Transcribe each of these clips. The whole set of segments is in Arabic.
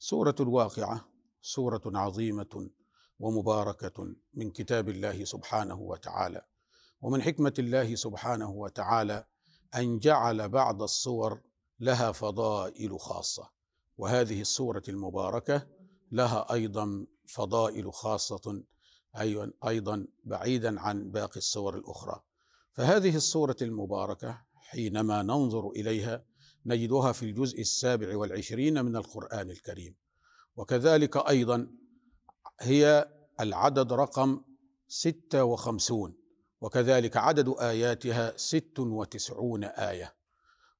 سورة الواقعة سورة عظيمة ومباركة من كتاب الله سبحانه وتعالى ومن حكمة الله سبحانه وتعالى أن جعل بعض الصور لها فضائل خاصة وهذه السوره المباركة لها أيضا فضائل خاصة أيضا بعيدا عن باقي الصور الأخرى فهذه السوره المباركة حينما ننظر إليها نجدها في الجزء السابع والعشرين من القرآن الكريم وكذلك أيضا هي العدد رقم ستة وخمسون وكذلك عدد آياتها ست وتسعون آية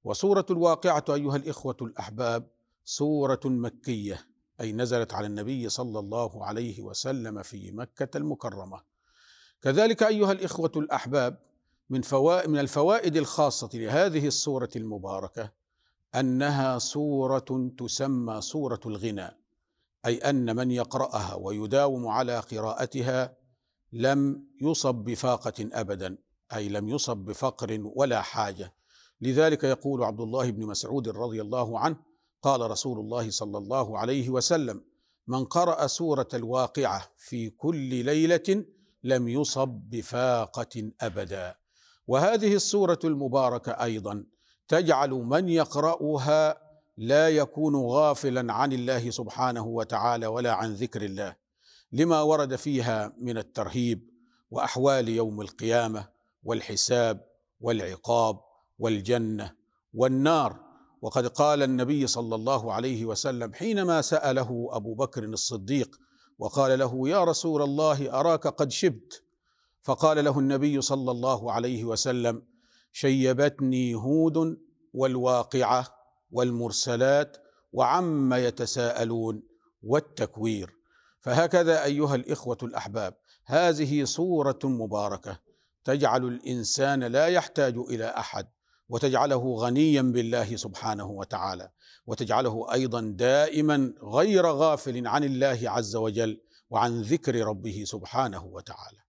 وسورة الواقعة أيها الإخوة الأحباب سورة مكية أي نزلت على النبي صلى الله عليه وسلم في مكة المكرمة كذلك أيها الإخوة الأحباب من, فوائد من الفوائد الخاصة لهذه السورة المباركة انها سوره تسمى سوره الغنى اي ان من يقراها ويداوم على قراءتها لم يصب بفاقه ابدا اي لم يصب بفقر ولا حاجه لذلك يقول عبد الله بن مسعود رضي الله عنه قال رسول الله صلى الله عليه وسلم من قرأ سورة الواقعة في كل ليلة لم يصب بفاقة أبدا وهذه السورة المباركة أيضا تجعل من يقرأها لا يكون غافلا عن الله سبحانه وتعالى ولا عن ذكر الله لما ورد فيها من الترهيب واحوال يوم القيامه والحساب والعقاب والجنه والنار وقد قال النبي صلى الله عليه وسلم حينما ساله ابو بكر الصديق وقال له يا رسول الله اراك قد شبت فقال له النبي صلى الله عليه وسلم شيبتني هود والواقعه والمرسلات وعما يتساءلون والتكوير فهكذا ايها الاخوه الاحباب هذه صوره مباركه تجعل الانسان لا يحتاج الى احد وتجعله غنيا بالله سبحانه وتعالى وتجعله ايضا دائما غير غافل عن الله عز وجل وعن ذكر ربه سبحانه وتعالى